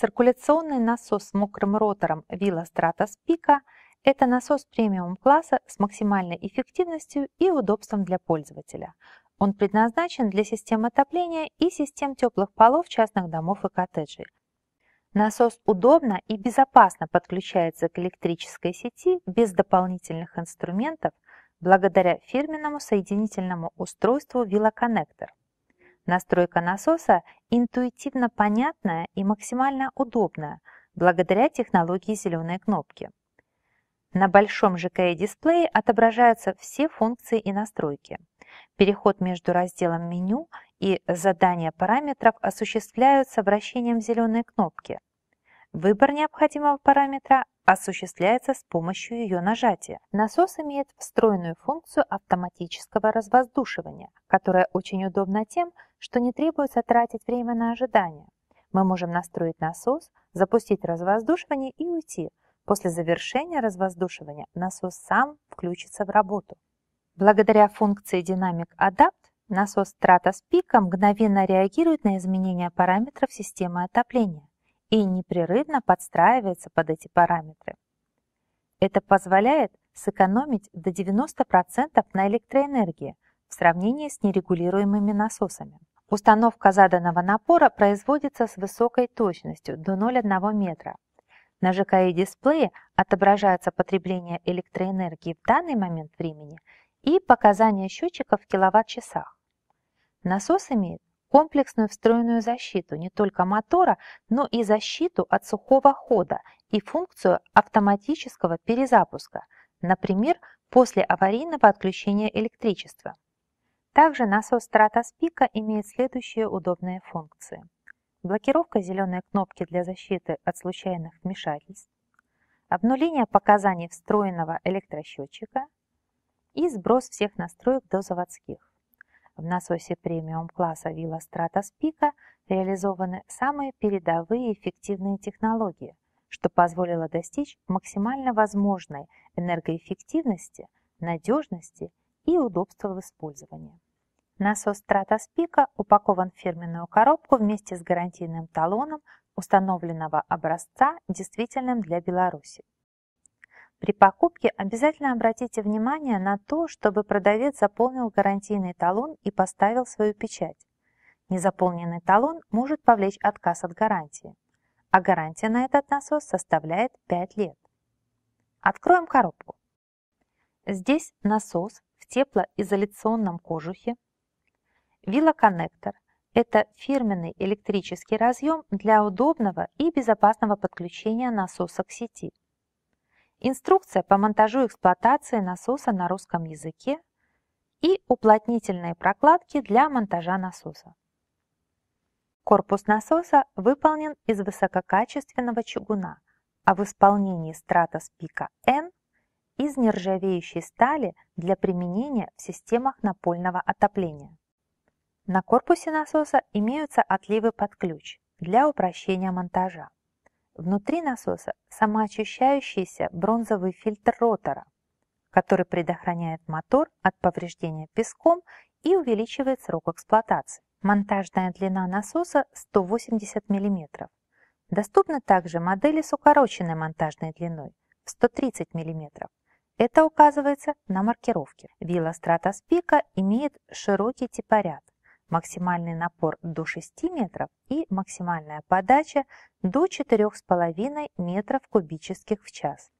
Циркуляционный насос с мокрым ротором Villa Stratos Pico – это насос премиум-класса с максимальной эффективностью и удобством для пользователя. Он предназначен для систем отопления и систем теплых полов частных домов и коттеджей. Насос удобно и безопасно подключается к электрической сети без дополнительных инструментов благодаря фирменному соединительному устройству Connector. Настройка насоса интуитивно понятная и максимально удобная, благодаря технологии зеленой кнопки. На большом GKE-дисплее отображаются все функции и настройки. Переход между разделом меню и задание параметров осуществляются вращением зеленой кнопки. Выбор необходимого параметра осуществляется с помощью ее нажатия. Насос имеет встроенную функцию автоматического развоздушивания, которая очень удобна тем, что не требуется тратить время на ожидание. Мы можем настроить насос, запустить развоздушивание и уйти. После завершения развоздушивания насос сам включится в работу. Благодаря функции Dynamic Adapt насос Stratos Pico мгновенно реагирует на изменения параметров системы отопления и непрерывно подстраивается под эти параметры. Это позволяет сэкономить до 90% на электроэнергии в сравнении с нерегулируемыми насосами. Установка заданного напора производится с высокой точностью до 0,1 метра. На ЖКИ-дисплее отображается потребление электроэнергии в данный момент времени и показания счетчиков в киловатт-часах. Насос имеет комплексную встроенную защиту не только мотора, но и защиту от сухого хода и функцию автоматического перезапуска, например, после аварийного отключения электричества. Также насос стратоспика имеет следующие удобные функции. Блокировка зеленой кнопки для защиты от случайных вмешательств, обнуление показаний встроенного электросчетчика и сброс всех настроек до заводских. В насосе премиум-класса Вилла Стратоспика реализованы самые передовые эффективные технологии, что позволило достичь максимально возможной энергоэффективности, надежности и удобства в использовании. Насос Стратоспика упакован в фирменную коробку вместе с гарантийным талоном установленного образца, действительным для Беларуси. При покупке обязательно обратите внимание на то, чтобы продавец заполнил гарантийный талон и поставил свою печать. Незаполненный талон может повлечь отказ от гарантии, а гарантия на этот насос составляет 5 лет. Откроем коробку. Здесь насос в теплоизоляционном кожухе, вилоконнектор – это фирменный электрический разъем для удобного и безопасного подключения насоса к сети – инструкция по монтажу и эксплуатации насоса на русском языке и уплотнительные прокладки для монтажа насоса. Корпус насоса выполнен из высококачественного чугуна, а в исполнении стратос пика N из нержавеющей стали для применения в системах напольного отопления. На корпусе насоса имеются отливы под ключ для упрощения монтажа. Внутри насоса самоочищающийся бронзовый фильтр ротора, который предохраняет мотор от повреждения песком и увеличивает срок эксплуатации. Монтажная длина насоса 180 мм. Доступны также модели с укороченной монтажной длиной в 130 мм. Это указывается на маркировке. Вилла Стратоспика имеет широкий типоряд – максимальный напор до 6 метров и максимальная подача до 4,5 метров кубических в час.